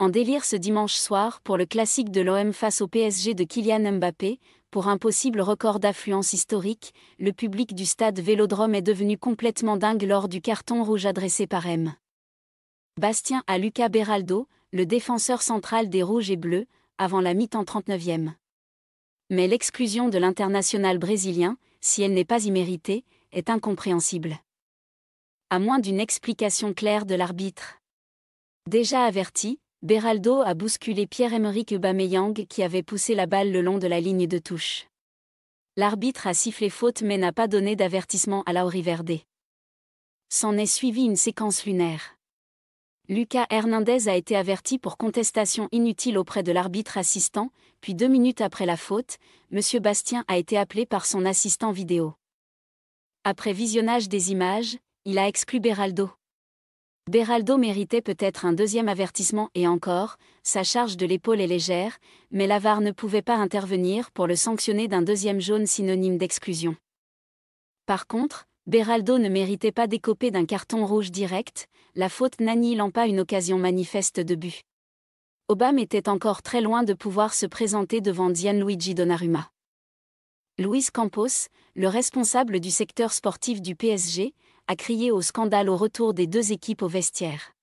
en délire ce dimanche soir pour le classique de l'OM face au PSG de Kylian Mbappé, pour un possible record d'affluence historique, le public du stade Vélodrome est devenu complètement dingue lors du carton rouge adressé par M. Bastien à Luca Beraldo, le défenseur central des Rouges et Bleus, avant la mi-temps 39e. Mais l'exclusion de l'international brésilien, si elle n'est pas imméritée, est incompréhensible. À moins d'une explication claire de l'arbitre. Déjà averti, Beraldo a bousculé Pierre-Emerick Aubameyang qui avait poussé la balle le long de la ligne de touche. L'arbitre a sifflé faute mais n'a pas donné d'avertissement à Verde. S'en est suivie une séquence lunaire. Lucas Hernandez a été averti pour contestation inutile auprès de l'arbitre assistant, puis deux minutes après la faute, M. Bastien a été appelé par son assistant vidéo. Après visionnage des images, il a exclu Beraldo. Beraldo méritait peut-être un deuxième avertissement et encore, sa charge de l'épaule est légère, mais l'avare ne pouvait pas intervenir pour le sanctionner d'un deuxième jaune synonyme d'exclusion. Par contre, Beraldo ne méritait pas d'écoper d'un carton rouge direct, la faute n'annihilant pas une occasion manifeste de but. Obama était encore très loin de pouvoir se présenter devant Gianluigi Donnarumma. Luis Campos, le responsable du secteur sportif du PSG, a crié au scandale au retour des deux équipes au vestiaire.